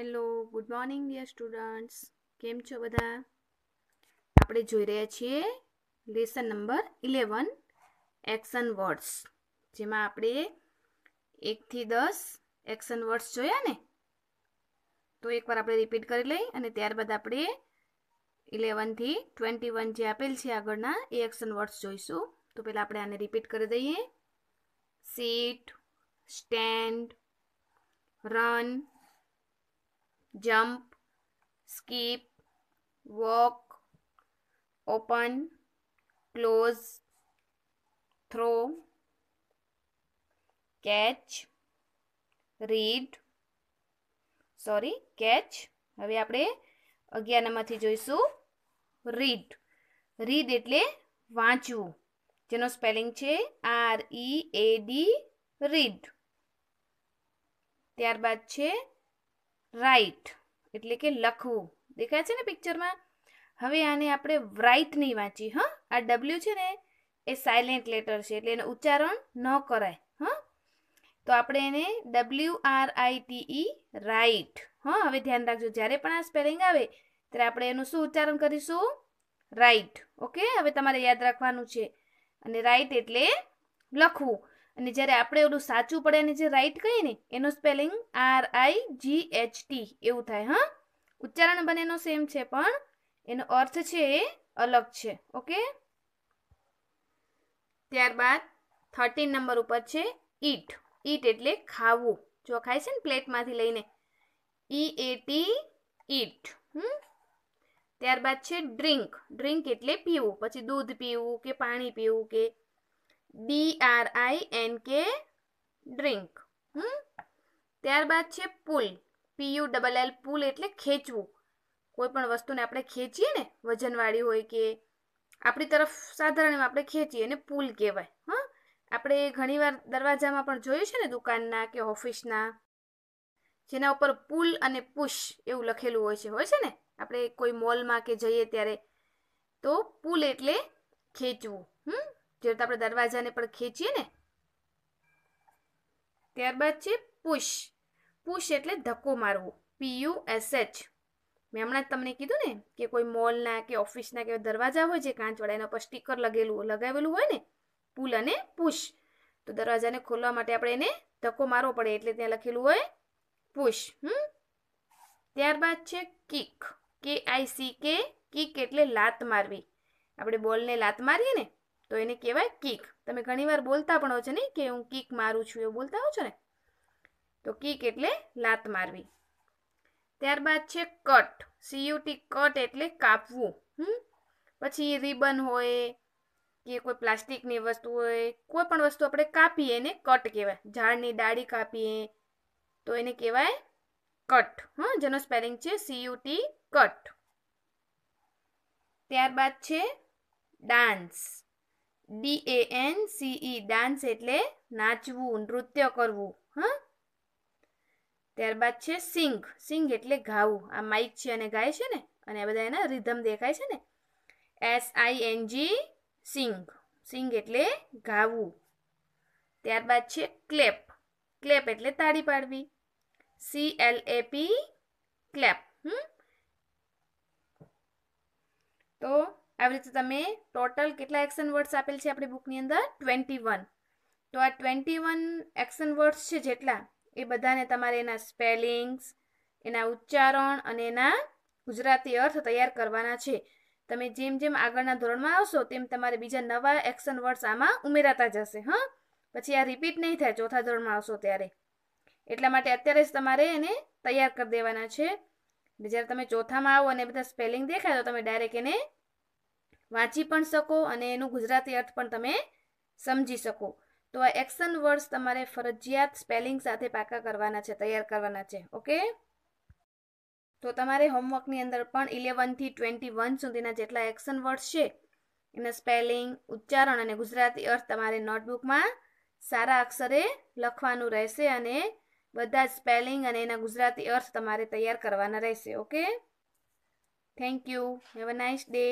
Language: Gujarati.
hello good morning dear students કેમ છો બધા આપણે જોઈ રહ્યા છીએ lesson number eleven action words જેમાં આપણે એકથી દસ એક્શન વર્ડ્સ જોયા ને તો એકવાર આપણે રિપીટ કરી લઈ અને ત્યારબાદ આપણે ઇલેવનથી ટ્વેન્ટી વન જે આપેલ છે આગળના એ એક્શન વર્ડ્સ જોઈશું તો પહેલાં આપણે આને રિપીટ કરી દઈએ sit stand run jump skip walk open close throw catch read sorry catch હવે આપણે અગિયારમાંથી જોઈશું રીડ રીડ એટલે વાંચવું જેનો સ્પેલિંગ છે R E A D read ત્યારબાદ છે રાઇટ એટલે કે લખવું દેખાય છે ને પિક્ચરમાં હવે આને આપણે રાઇટ નહીં વાંચી હં આ ડબલ્યુ છે ને એ સાયલેન્ટ લેટર છે એટલે એનું ઉચ્ચારણ ન કરાય હં તો આપણે એને W R I T write હં હવે ધ્યાન રાખજો જ્યારે પણ આ સ્પેલિંગ આવે ત્યારે આપણે એનું શું ઉચ્ચારણ કરીશું રાઇટ ઓકે હવે તમારે યાદ રાખવાનું છે અને રાઇટ એટલે લખવું અને જ્યારે આપણે ઓલું સાચું પડે અને જે રાઈટ કહીએ ને એનું spelling R I G H T એવું થાય હા ઉચ્ચારણ બંનેનો સેમ છે પણ એનો અર્થ છે એ અલગ છે ઓકે ત્યારબાદ થર્ટીન નંબર ઉપર છે ઈટ ઈટ એટલે ખાવું જો ખાય છે ને પ્લેટમાંથી લઈને ઈ એ ટી ઈટ હમ ત્યારબાદ છે ડ્રિંક ડ્રિંક એટલે પીવું પછી દૂધ પીવું કે પાણી પીવું કે D R I N K drink હમ ત્યારબાદ છે pull P U double L pull એટલે ખેંચવું કોઈ પણ વસ્તુને આપણે ખેંચીએ ને વજનવાળી હોય કે આપણી તરફ સાધારણ આપણે ખેંચીએ અને પુલ કહેવાય હા આપણે ઘણીવાર દરવાજામાં પણ જોયું છે ને દુકાનના કે ઓફિસના જેના ઉપર પુલ અને પુશ એવું લખેલું હોય છે હોય છે ને આપણે કોઈ મોલમાં કે જઈએ ત્યારે તો પુલ એટલે ખેંચવું હમ જે રીતે આપણે દરવાજાને પણ ખેંચીએ ને ત્યારબાદ છે પુશ પુશ એટલે ધક્કો મારવો પીયુ એસ એચ મેં હમણાં જ તમને કીધું ને કે કોઈ મોલના કે ઓફિસના કે દરવાજા હોય છે કાંચવાળા એના પર સ્ટીકર લગેલું લગાવેલું હોય ને પુલ અને પુશ તો દરવાજાને ખોલવા માટે આપણે એને ધક્કો મારવો પડે એટલે ત્યાં લખેલું હોય પુશ હમ ત્યારબાદ છે કિક કે આઈ સી કે કિક એટલે લાત મારવી આપણે બોલને લાત મારીએ ને તો એને કહેવાય કિક તમે ઘણીવાર બોલતા પણ હો છો નહીં કે હું કિક મારું છું એવું બોલતા હો છો ને તો કિક એટલે લાત મારવી ત્યારબાદ છે કટ સીયુટી કટ એટલે કાપવું હમ પછી રિબન હોય કે કોઈ પ્લાસ્ટિકની વસ્તુ હોય કોઈ પણ વસ્તુ આપણે કાપીએ એને કટ કહેવાય ઝાડની ડાળી કાપીએ તો એને કહેવાય કટ હા જેનો સ્પેલિંગ છે સીયુટી કટ ત્યારબાદ છે dance D A N C E dance એટલે નાચવું નૃત્ય કરવું હા ત્યારબાદ છે સિંગ સિંગ એટલે ગાવું આ માઇક છે અને ગાય છે ને અને આ બધા એના રિધમ દેખાય છે ને એસ આઈ એન જી સિંગ સિંગ એટલે ગાવું ત્યારબાદ છે ક્લેપ ક્લેપ એટલે તાળી પાડવી C L A P clap હમ તો આવી રીતે તમે ટોટલ કેટલા એક્શન વર્ડ્સ આપેલ છે આપણી બુકની અંદર ટ્વેન્ટી વન તો આ ટ્વેન્ટી વન એક્શન વર્ડ્સ છે જેટલા એ બધાને તમારે એના સ્પેલિંગ્સ એના ઉચ્ચારણ અને એના ગુજરાતી અર્થ તૈયાર કરવાના છે તમે જેમ જેમ આગળના ધોરણમાં આવશો તેમ તમારે બીજા નવા એક્શન વર્ડ્સ આમાં ઉમેરાતા જશે હં પછી આ રિપીટ નહીં થાય ચોથા ધોરણમાં આવશો ત્યારે એટલા માટે અત્યારે જ તમારે એને તૈયાર કરી દેવાના છે જ્યારે તમે ચોથામાં આવો અને બધા સ્પેલિંગ દેખાય તો તમે ડાયરેક્ટ એને વાંચી પણ શકો અને એનું ગુજરાતી અર્થ પણ તમે સમજી શકો તો આ એક્શન વર્ડ્સ તમારે ફરજિયાત સ્પેલિંગ સાથે પાકા કરવાના છે તૈયાર કરવાના છે ઓકે તો તમારે હોમવર્કની અંદર પણ ઇલેવનથી ટ્વેન્ટી વન સુધીના જેટલા એક્શન વર્ડ્સ છે એના સ્પેલિંગ ઉચ્ચારણ અને ગુજરાતી અર્થ તમારે નોટબુકમાં સારા અક્ષરે લખવાનું રહેશે અને બધા જ સ્પેલિંગ અને એના ગુજરાતી અર્થ તમારે તૈયાર કરવાના રહેશે okay thank you have a nice day